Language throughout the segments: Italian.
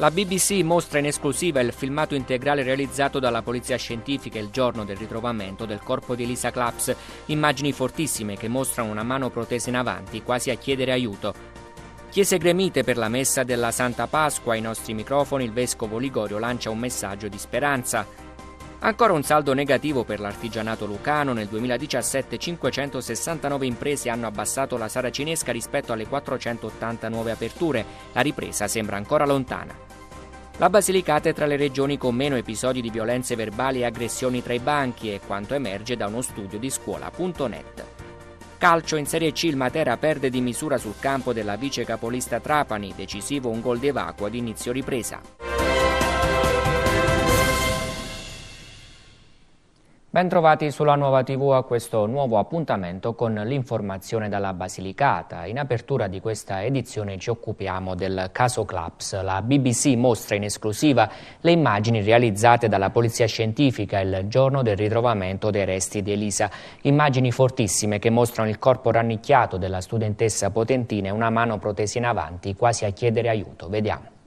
La BBC mostra in esclusiva il filmato integrale realizzato dalla polizia scientifica il giorno del ritrovamento del corpo di Elisa Claps, immagini fortissime che mostrano una mano protesa in avanti, quasi a chiedere aiuto. Chiese gremite per la messa della Santa Pasqua, ai nostri microfoni il vescovo Ligorio lancia un messaggio di speranza. Ancora un saldo negativo per l'artigianato lucano, nel 2017 569 imprese hanno abbassato la Cinesca rispetto alle 489 aperture, la ripresa sembra ancora lontana. La Basilicata è tra le regioni con meno episodi di violenze verbali e aggressioni tra i banchi, è quanto emerge da uno studio di scuola.net. Calcio in Serie C il Matera perde di misura sul campo della vice capolista Trapani, decisivo un gol di evacua ad inizio ripresa. Bentrovati sulla nuova TV a questo nuovo appuntamento con l'informazione dalla Basilicata. In apertura di questa edizione ci occupiamo del caso Claps. La BBC mostra in esclusiva le immagini realizzate dalla polizia scientifica il giorno del ritrovamento dei resti di Elisa. Immagini fortissime che mostrano il corpo rannicchiato della studentessa Potentina e una mano protesa in avanti quasi a chiedere aiuto. Vediamo.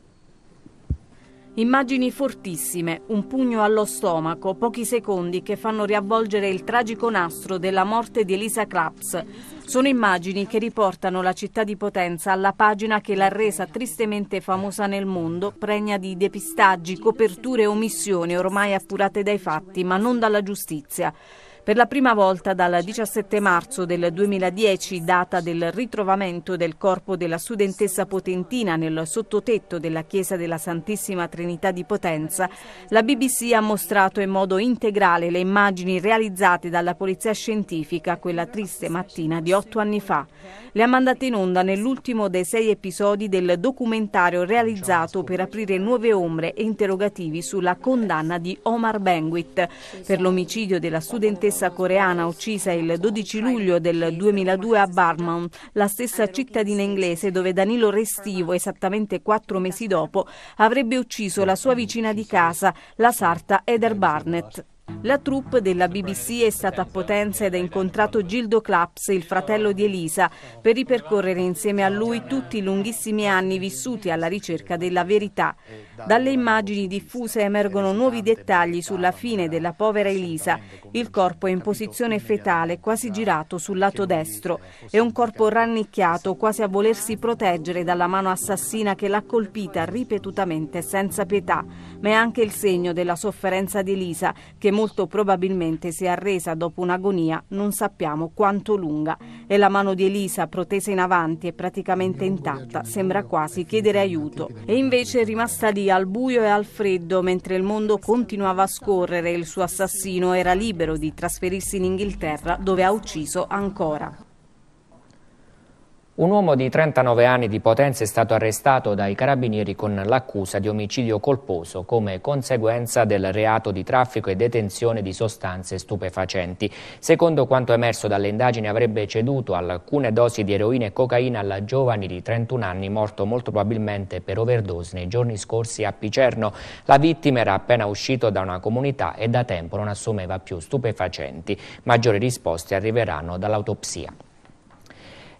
Immagini fortissime, un pugno allo stomaco, pochi secondi che fanno riavvolgere il tragico nastro della morte di Elisa Claps. Sono immagini che riportano la città di Potenza alla pagina che l'ha resa tristemente famosa nel mondo, pregna di depistaggi, coperture e omissioni ormai appurate dai fatti ma non dalla giustizia. Per la prima volta dal 17 marzo del 2010, data del ritrovamento del corpo della studentessa potentina nel sottotetto della chiesa della Santissima Trinità di Potenza, la BBC ha mostrato in modo integrale le immagini realizzate dalla polizia scientifica quella triste mattina di otto anni fa. Le ha mandate in onda nell'ultimo dei sei episodi del documentario realizzato per aprire nuove ombre e interrogativi sulla condanna di Omar Benguit per l'omicidio della studentessa studentessa coreana uccisa il 12 luglio del 2002 a Barman, la stessa cittadina inglese dove Danilo Restivo, esattamente quattro mesi dopo, avrebbe ucciso la sua vicina di casa, la sarta Eder Barnett. La troupe della BBC è stata a Potenza ed ha incontrato Gildo Claps, il fratello di Elisa, per ripercorrere insieme a lui tutti i lunghissimi anni vissuti alla ricerca della verità. Dalle immagini diffuse emergono nuovi dettagli sulla fine della povera Elisa. Il corpo è in posizione fetale, quasi girato sul lato destro. È un corpo rannicchiato, quasi a volersi proteggere dalla mano assassina che l'ha colpita ripetutamente senza pietà. Ma è anche il segno della sofferenza di Elisa, che molti molto probabilmente si è arresa dopo un'agonia non sappiamo quanto lunga e la mano di Elisa, protesa in avanti e praticamente intatta, sembra quasi chiedere aiuto. E invece è rimasta lì al buio e al freddo mentre il mondo continuava a scorrere e il suo assassino era libero di trasferirsi in Inghilterra dove ha ucciso ancora. Un uomo di 39 anni di Potenza è stato arrestato dai carabinieri con l'accusa di omicidio colposo come conseguenza del reato di traffico e detenzione di sostanze stupefacenti. Secondo quanto emerso dalle indagini avrebbe ceduto alcune dosi di eroina e cocaina alla giovane di 31 anni morto molto probabilmente per overdose nei giorni scorsi a Picerno. La vittima era appena uscito da una comunità e da tempo non assumeva più stupefacenti. Maggiori risposte arriveranno dall'autopsia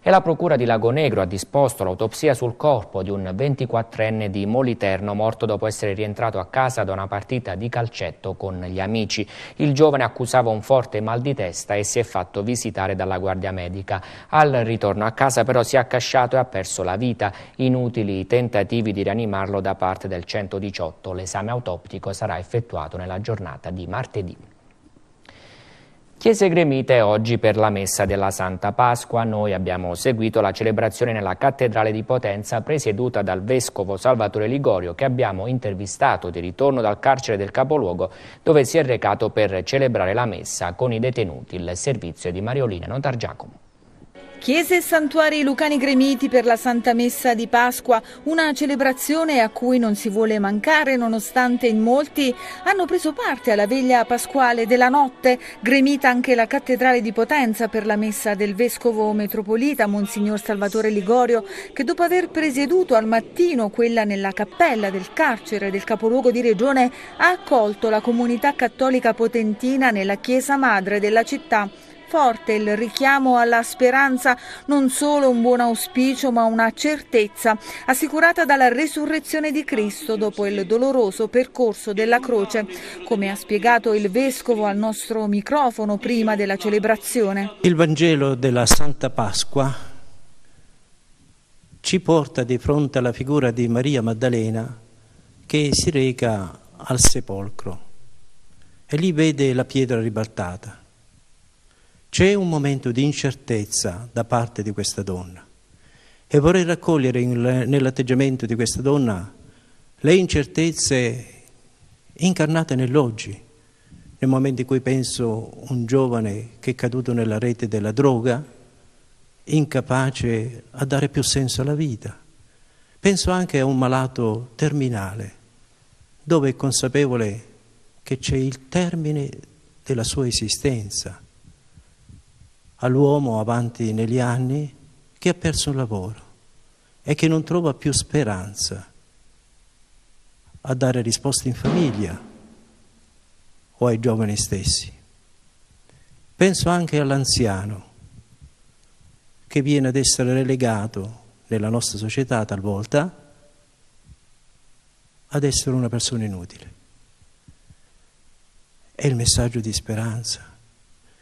e la Procura di Lagonegro ha disposto l'autopsia sul corpo di un 24enne di Moliterno morto dopo essere rientrato a casa da una partita di calcetto con gli amici. Il giovane accusava un forte mal di testa e si è fatto visitare dalla guardia medica. Al ritorno a casa però si è accasciato e ha perso la vita. Inutili i tentativi di rianimarlo da parte del 118. L'esame autoptico sarà effettuato nella giornata di martedì. Chiese gremite oggi per la messa della Santa Pasqua. Noi abbiamo seguito la celebrazione nella Cattedrale di Potenza presieduta dal Vescovo Salvatore Ligorio che abbiamo intervistato di ritorno dal carcere del capoluogo dove si è recato per celebrare la messa con i detenuti. Il servizio di Mariolina Notargiacomo. Chiese e santuari lucani gremiti per la Santa Messa di Pasqua, una celebrazione a cui non si vuole mancare nonostante in molti hanno preso parte alla veglia pasquale della notte, gremita anche la cattedrale di Potenza per la messa del vescovo metropolita Monsignor Salvatore Ligorio, che dopo aver presieduto al mattino quella nella cappella del carcere del capoluogo di regione ha accolto la comunità cattolica potentina nella chiesa madre della città forte il richiamo alla speranza, non solo un buon auspicio ma una certezza assicurata dalla resurrezione di Cristo dopo il doloroso percorso della croce, come ha spiegato il Vescovo al nostro microfono prima della celebrazione. Il Vangelo della Santa Pasqua ci porta di fronte alla figura di Maria Maddalena che si reca al sepolcro e lì vede la pietra ribaltata. C'è un momento di incertezza da parte di questa donna e vorrei raccogliere nell'atteggiamento di questa donna le incertezze incarnate nell'oggi, nel momento in cui penso un giovane che è caduto nella rete della droga, incapace a dare più senso alla vita. Penso anche a un malato terminale, dove è consapevole che c'è il termine della sua esistenza all'uomo avanti negli anni che ha perso il lavoro e che non trova più speranza a dare risposte in famiglia o ai giovani stessi. Penso anche all'anziano che viene ad essere relegato nella nostra società talvolta ad essere una persona inutile. È il messaggio di speranza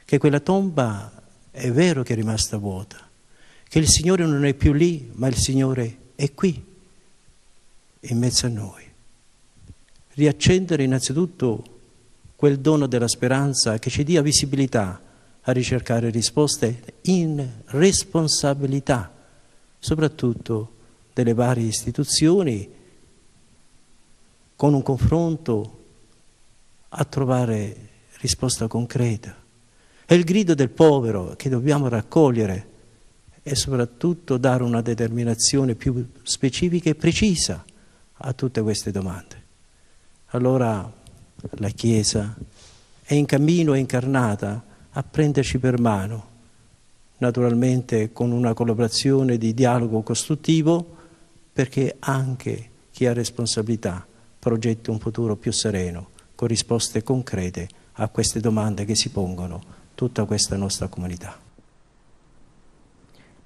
che quella tomba è vero che è rimasta vuota, che il Signore non è più lì, ma il Signore è qui, in mezzo a noi. Riaccendere innanzitutto quel dono della speranza che ci dia visibilità a ricercare risposte in responsabilità, soprattutto delle varie istituzioni, con un confronto a trovare risposta concreta. È il grido del povero che dobbiamo raccogliere e soprattutto dare una determinazione più specifica e precisa a tutte queste domande. Allora la Chiesa è in cammino, è incarnata a prenderci per mano, naturalmente con una collaborazione di dialogo costruttivo, perché anche chi ha responsabilità progetti un futuro più sereno, con risposte concrete a queste domande che si pongono tutta questa nostra comunità.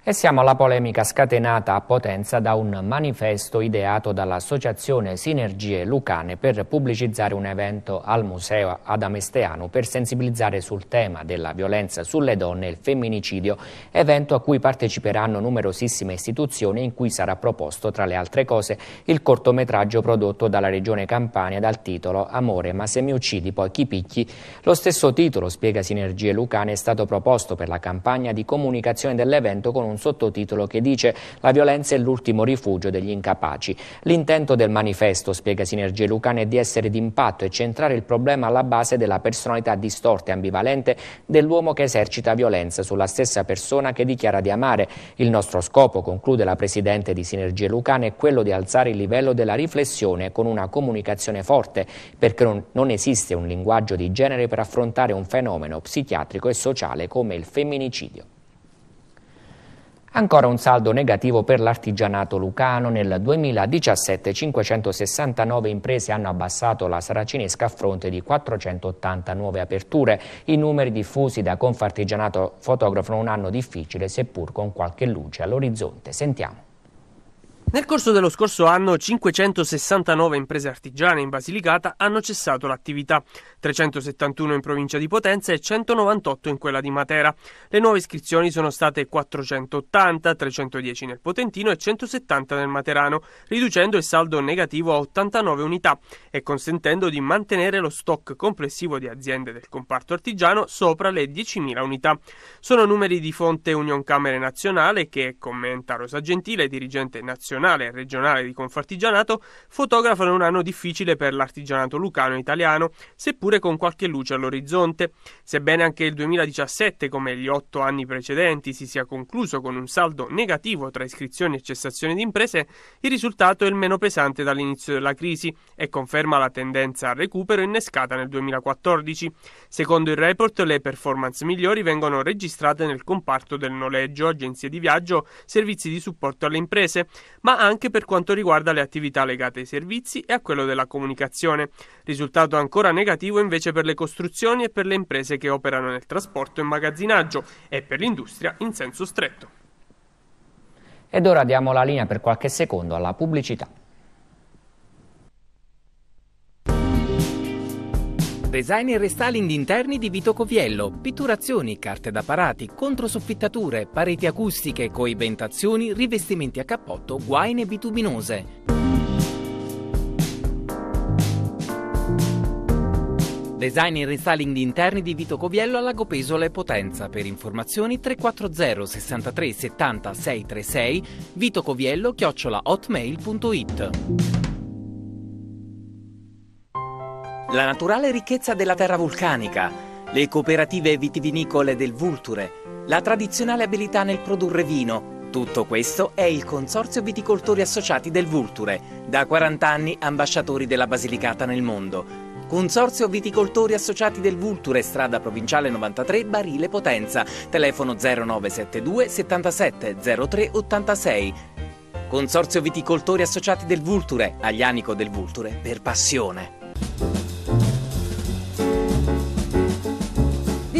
E siamo alla polemica scatenata a Potenza da un manifesto ideato dall'associazione Sinergie Lucane per pubblicizzare un evento al museo ad Amesteano per sensibilizzare sul tema della violenza sulle donne e il femminicidio, evento a cui parteciperanno numerosissime istituzioni in cui sarà proposto tra le altre cose il cortometraggio prodotto dalla regione Campania dal titolo Amore ma se mi uccidi poi chi picchi? Lo stesso titolo, spiega Sinergie Lucane, è stato proposto per la campagna di comunicazione dell'evento con un un sottotitolo che dice «La violenza è l'ultimo rifugio degli incapaci». L'intento del manifesto, spiega Sinergie Lucane, è di essere d'impatto e centrare il problema alla base della personalità distorta e ambivalente dell'uomo che esercita violenza sulla stessa persona che dichiara di amare. Il nostro scopo, conclude la Presidente di Sinergie Lucane, è quello di alzare il livello della riflessione con una comunicazione forte, perché non, non esiste un linguaggio di genere per affrontare un fenomeno psichiatrico e sociale come il femminicidio. Ancora un saldo negativo per l'artigianato lucano. Nel 2017 569 imprese hanno abbassato la saracinesca a fronte di 480 nuove aperture. I numeri diffusi da Confartigianato fotografano un anno difficile, seppur con qualche luce all'orizzonte. Sentiamo. Nel corso dello scorso anno 569 imprese artigiane in Basilicata hanno cessato l'attività, 371 in provincia di Potenza e 198 in quella di Matera. Le nuove iscrizioni sono state 480, 310 nel Potentino e 170 nel Materano, riducendo il saldo negativo a 89 unità e consentendo di mantenere lo stock complessivo di aziende del comparto artigiano sopra le 10.000 unità. Sono numeri di fonte Union Camere Nazionale che commenta Rosa Gentile, dirigente nazionale nazionale e regionale di Confartigianato fotografano un anno difficile per l'artigianato lucano italiano, seppure con qualche luce all'orizzonte. Sebbene anche il 2017, come gli otto anni precedenti, si sia concluso con un saldo negativo tra iscrizioni e cessazioni di imprese, il risultato è il meno pesante dall'inizio della crisi e conferma la tendenza al recupero innescata nel 2014. Secondo il report, le performance migliori vengono registrate nel comparto del noleggio, agenzie di viaggio, servizi di supporto alle imprese, ma anche per quanto riguarda le attività legate ai servizi e a quello della comunicazione. Risultato ancora negativo invece per le costruzioni e per le imprese che operano nel trasporto e magazzinaggio e per l'industria in senso stretto. Ed ora diamo la linea per qualche secondo alla pubblicità. Design e restyling di interni di Vito Coviello, pitturazioni, carte da parati, controsoffittature, pareti acustiche, coibentazioni, rivestimenti a cappotto, guaine bituminose. Design e restyling di interni di Vito Coviello a Lago Pesola e Potenza. Per informazioni 340 63 70 636 vitocoviello-hotmail.it la naturale ricchezza della terra vulcanica, le cooperative vitivinicole del Vulture, la tradizionale abilità nel produrre vino, tutto questo è il Consorzio Viticoltori Associati del Vulture, da 40 anni ambasciatori della Basilicata nel mondo. Consorzio Viticoltori Associati del Vulture, strada provinciale 93, Barile Potenza, telefono 0972 77 03 86. Consorzio Viticoltori Associati del Vulture, Aglianico del Vulture, per passione.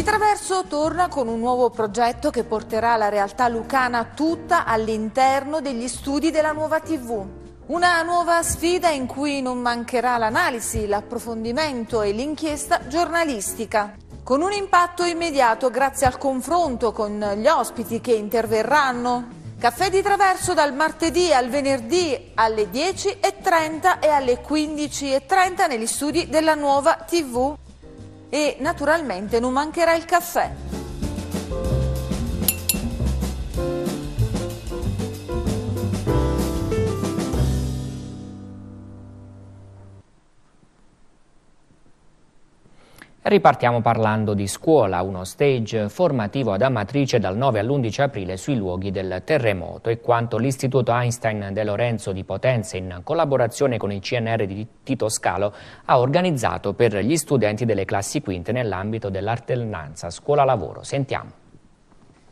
Traverso torna con un nuovo progetto che porterà la realtà lucana tutta all'interno degli studi della nuova TV. Una nuova sfida in cui non mancherà l'analisi, l'approfondimento e l'inchiesta giornalistica. Con un impatto immediato grazie al confronto con gli ospiti che interverranno. Caffè di Traverso dal martedì al venerdì alle 10.30 e alle 15.30 negli studi della nuova TV e naturalmente non mancherà il caffè. Ripartiamo parlando di scuola, uno stage formativo ad Amatrice dal 9 all'11 aprile sui luoghi del terremoto e quanto l'Istituto Einstein De Lorenzo di Potenza in collaborazione con il CNR di Tito Scalo ha organizzato per gli studenti delle classi quinte nell'ambito dell'artellanza scuola-lavoro. Sentiamo.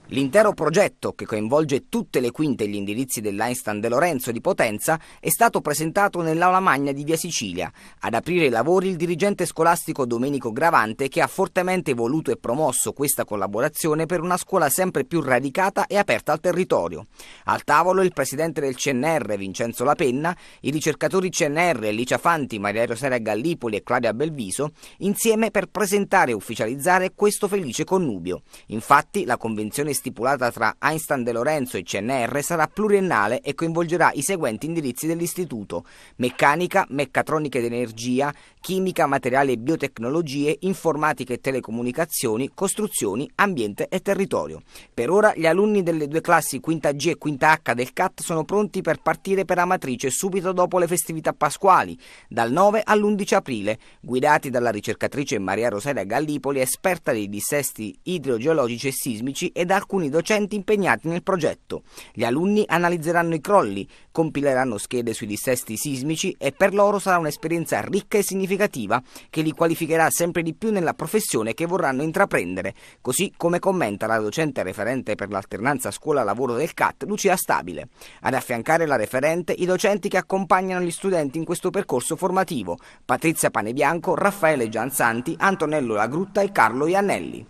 L'intero progetto, che coinvolge tutte le quinte e gli indirizzi dell'Einstein De Lorenzo di Potenza, è stato presentato nell'Aula Magna di Via Sicilia. Ad aprire i lavori il dirigente scolastico Domenico Gravante, che ha fortemente voluto e promosso questa collaborazione per una scuola sempre più radicata e aperta al territorio. Al tavolo il presidente del CNR, Vincenzo Lapenna, i ricercatori CNR Licia Fanti, Maria Rosaria Gallipoli e Claudia Belviso, insieme per presentare e ufficializzare questo felice connubio. Infatti, la convenzione stipulata tra Einstein De Lorenzo e CNR sarà pluriennale e coinvolgerà i seguenti indirizzi dell'istituto: meccanica, meccatronica ed energia, chimica, materiali e biotecnologie, informatica e telecomunicazioni, costruzioni, ambiente e territorio. Per ora gli alunni delle due classi quinta G e quinta H del CAT sono pronti per partire per Amatrice subito dopo le festività pasquali, dal 9 all'11 aprile, guidati dalla ricercatrice Maria Rosaria Gallipoli, esperta dei dissesti idrogeologici e sismici e dal alcuni docenti impegnati nel progetto. Gli alunni analizzeranno i crolli, compileranno schede sui dissesti sismici e per loro sarà un'esperienza ricca e significativa che li qualificherà sempre di più nella professione che vorranno intraprendere, così come commenta la docente referente per l'alternanza scuola-lavoro del CAT, Lucia Stabile. Ad affiancare la referente i docenti che accompagnano gli studenti in questo percorso formativo, Patrizia Panebianco, Raffaele Gianzanti, Antonello Lagrutta e Carlo Iannelli.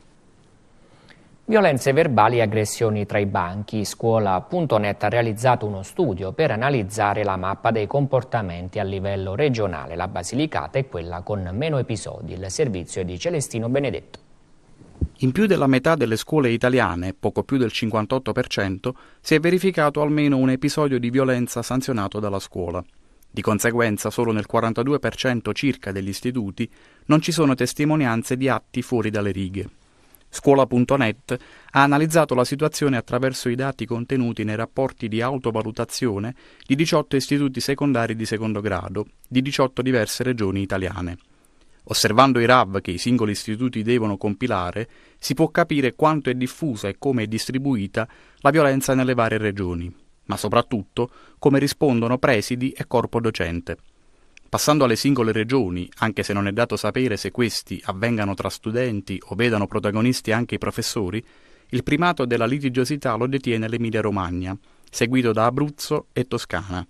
Violenze verbali e aggressioni tra i banchi. Scuola.net ha realizzato uno studio per analizzare la mappa dei comportamenti a livello regionale. La Basilicata è quella con meno episodi. Il servizio è di Celestino Benedetto. In più della metà delle scuole italiane, poco più del 58%, si è verificato almeno un episodio di violenza sanzionato dalla scuola. Di conseguenza, solo nel 42% circa degli istituti non ci sono testimonianze di atti fuori dalle righe. Scuola.net ha analizzato la situazione attraverso i dati contenuti nei rapporti di autovalutazione di 18 istituti secondari di secondo grado di 18 diverse regioni italiane. Osservando i RAV che i singoli istituti devono compilare, si può capire quanto è diffusa e come è distribuita la violenza nelle varie regioni, ma soprattutto come rispondono presidi e corpo docente. Passando alle singole regioni, anche se non è dato sapere se questi avvengano tra studenti o vedano protagonisti anche i professori, il primato della litigiosità lo detiene l'Emilia-Romagna, seguito da Abruzzo e Toscana.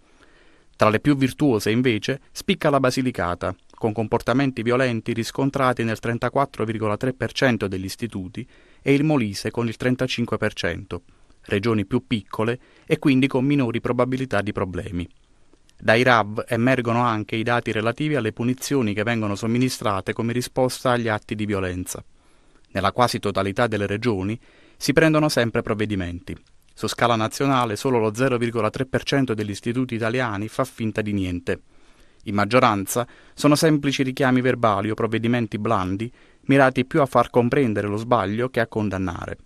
Tra le più virtuose, invece, spicca la Basilicata, con comportamenti violenti riscontrati nel 34,3% degli istituti e il Molise con il 35%, regioni più piccole e quindi con minori probabilità di problemi. Dai RAV emergono anche i dati relativi alle punizioni che vengono somministrate come risposta agli atti di violenza. Nella quasi totalità delle regioni si prendono sempre provvedimenti. Su scala nazionale solo lo 0,3% degli istituti italiani fa finta di niente. In maggioranza sono semplici richiami verbali o provvedimenti blandi mirati più a far comprendere lo sbaglio che a condannare.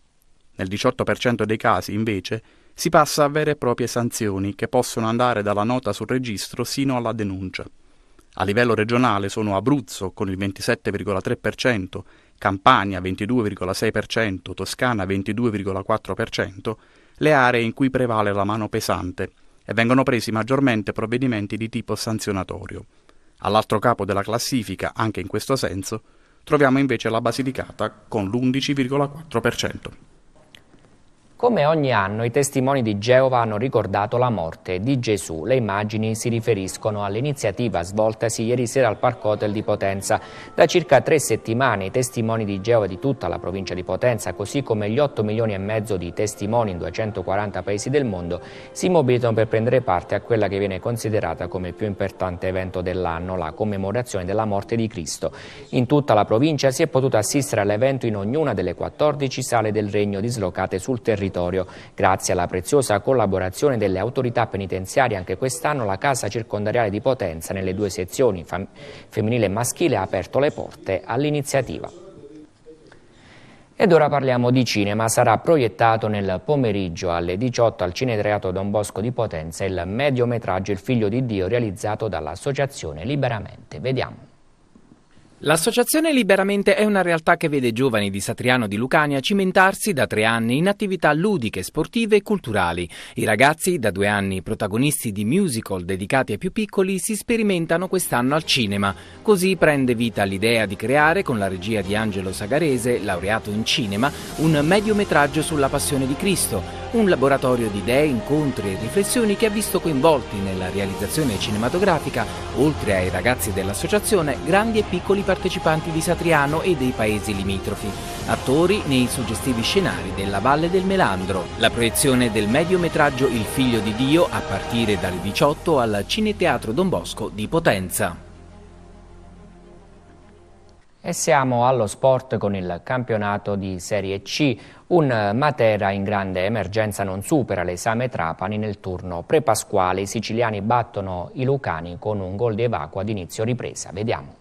Nel 18% dei casi, invece, si passa a vere e proprie sanzioni che possono andare dalla nota sul registro sino alla denuncia. A livello regionale sono Abruzzo con il 27,3%, Campania 22,6%, Toscana 22,4%, le aree in cui prevale la mano pesante e vengono presi maggiormente provvedimenti di tipo sanzionatorio. All'altro capo della classifica, anche in questo senso, troviamo invece la Basilicata con l'11,4%. Come ogni anno i testimoni di Geova hanno ricordato la morte di Gesù. Le immagini si riferiscono all'iniziativa svoltasi ieri sera al Park Hotel di Potenza. Da circa tre settimane i testimoni di Geova di tutta la provincia di Potenza, così come gli 8 milioni e mezzo di testimoni in 240 paesi del mondo, si mobilitano per prendere parte a quella che viene considerata come il più importante evento dell'anno, la commemorazione della morte di Cristo. In tutta la provincia si è potuto assistere all'evento in ognuna delle 14 sale del Regno dislocate sul territorio territorio. Grazie alla preziosa collaborazione delle autorità penitenziarie anche quest'anno la casa circondariale di Potenza nelle due sezioni femminile e maschile ha aperto le porte all'iniziativa. Ed ora parliamo di cinema, sarà proiettato nel pomeriggio alle 18 al Cineteatro Don Bosco di Potenza il mediometraggio Il figlio di Dio realizzato dall'associazione Liberamente. Vediamo. L'associazione Liberamente è una realtà che vede giovani di Satriano di Lucania cimentarsi da tre anni in attività ludiche, sportive e culturali. I ragazzi, da due anni protagonisti di musical dedicati ai più piccoli, si sperimentano quest'anno al cinema. Così prende vita l'idea di creare, con la regia di Angelo Sagarese, laureato in cinema, un mediometraggio sulla passione di Cristo, un laboratorio di idee, incontri e riflessioni che ha visto coinvolti nella realizzazione cinematografica, oltre ai ragazzi dell'associazione, grandi e piccoli partecipanti di Satriano e dei paesi limitrofi, attori nei suggestivi scenari della Valle del Melandro. La proiezione del mediometraggio Il figlio di Dio a partire dalle 18 al Cineteatro Don Bosco di Potenza. E siamo allo sport con il campionato di Serie C. Un eh, Matera in grande emergenza non supera l'esame Trapani nel turno prepasquale. I siciliani battono i lucani con un gol di evacua ad inizio ripresa. Vediamo.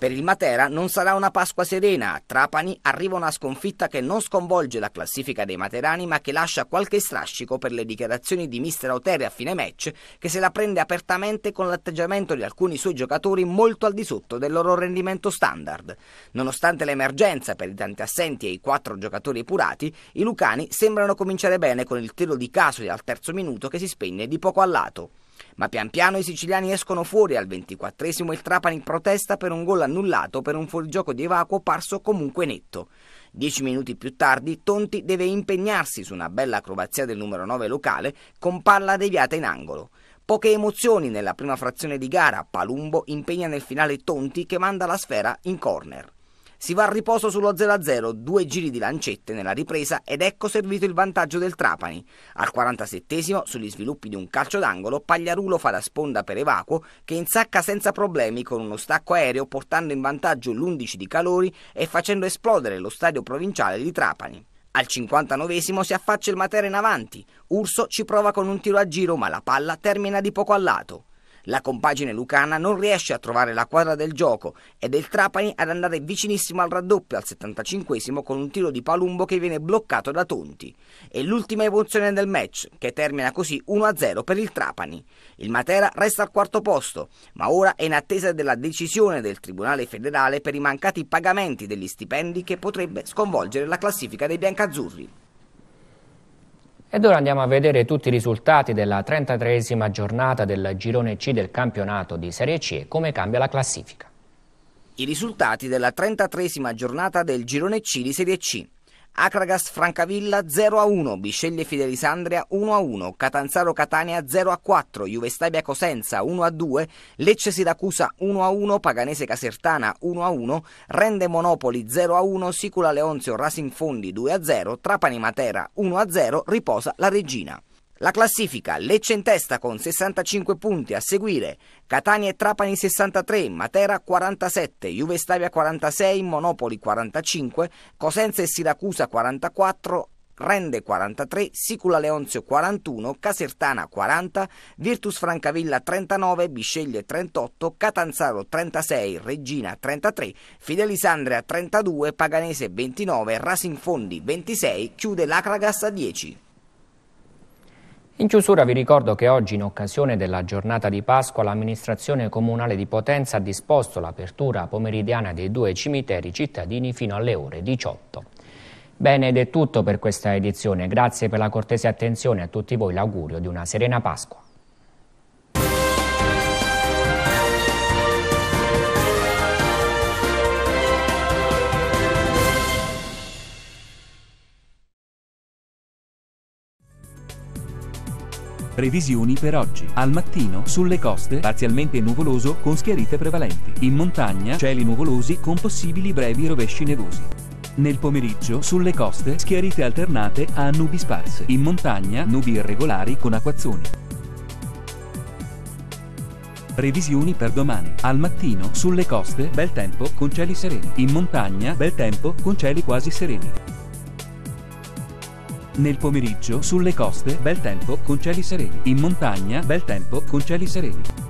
Per il Matera non sarà una Pasqua serena, a Trapani arriva una sconfitta che non sconvolge la classifica dei materani ma che lascia qualche strascico per le dichiarazioni di mister Oteri a fine match che se la prende apertamente con l'atteggiamento di alcuni suoi giocatori molto al di sotto del loro rendimento standard. Nonostante l'emergenza per i tanti assenti e i quattro giocatori epurati, i lucani sembrano cominciare bene con il tiro di Casoli al terzo minuto che si spegne di poco a lato. Ma pian piano i siciliani escono fuori al 24esimo il Trapani protesta per un gol annullato per un fuorigioco di evacuo parso comunque netto. Dieci minuti più tardi Tonti deve impegnarsi su una bella acrobazia del numero 9 locale con palla deviata in angolo. Poche emozioni nella prima frazione di gara, Palumbo impegna nel finale Tonti che manda la sfera in corner. Si va a riposo sullo 0-0, due giri di lancette nella ripresa ed ecco servito il vantaggio del Trapani. Al 47 sugli sviluppi di un calcio d'angolo, Pagliarulo fa la sponda per Evacuo che insacca senza problemi con uno stacco aereo portando in vantaggio l'11 di Calori e facendo esplodere lo stadio provinciale di Trapani. Al 59 si affaccia il Matera in avanti. Urso ci prova con un tiro a giro, ma la palla termina di poco a lato. La compagine lucana non riesce a trovare la quadra del gioco ed è il Trapani ad andare vicinissimo al raddoppio al 75 con un tiro di Palumbo che viene bloccato da Tonti. È l'ultima evoluzione del match, che termina così 1-0 per il Trapani. Il Matera resta al quarto posto, ma ora è in attesa della decisione del Tribunale federale per i mancati pagamenti degli stipendi che potrebbe sconvolgere la classifica dei biancazzurri. Ed ora andiamo a vedere tutti i risultati della 33esima giornata del girone C del campionato di Serie C e come cambia la classifica. I risultati della 33esima giornata del girone C di Serie C. Acragas Francavilla 0 a 1, Bisceglie Fidelisandria 1 a 1, Catanzaro Catania 0 a 4, Juve Stabia Cosenza 1 a 2, Lecce Siracusa 1 a 1, Paganese Casertana 1 a 1, Rende Monopoli 0 a 1, Sicula Leonzio Racing Fondi 2 a 0, Trapani Matera 1 a 0, riposa la regina. La classifica Lecce in testa con 65 punti, a seguire Catania e Trapani 63, Matera 47, Juve Stavia 46, Monopoli 45, Cosenza e Siracusa 44, Rende 43, Sicula Leonzio 41, Casertana 40, Virtus Francavilla 39, Bisceglie 38, Catanzaro 36, Regina 33, Fidelisandria 32, Paganese 29, Rasinfondi 26, chiude Lacragas a 10. In chiusura vi ricordo che oggi, in occasione della giornata di Pasqua, l'amministrazione comunale di Potenza ha disposto l'apertura pomeridiana dei due cimiteri cittadini fino alle ore 18. Bene ed è tutto per questa edizione, grazie per la cortese attenzione a tutti voi l'augurio di una serena Pasqua. Previsioni per oggi. Al mattino, sulle coste, parzialmente nuvoloso con schiarite prevalenti. In montagna, cieli nuvolosi con possibili brevi rovesci nevosi. Nel pomeriggio, sulle coste, schiarite alternate a nubi sparse. In montagna, nubi irregolari con acquazzoni. Previsioni per domani. Al mattino, sulle coste, bel tempo con cieli sereni. In montagna, bel tempo con cieli quasi sereni. Nel pomeriggio sulle coste, bel tempo con cieli sereni. In montagna, bel tempo con cieli sereni.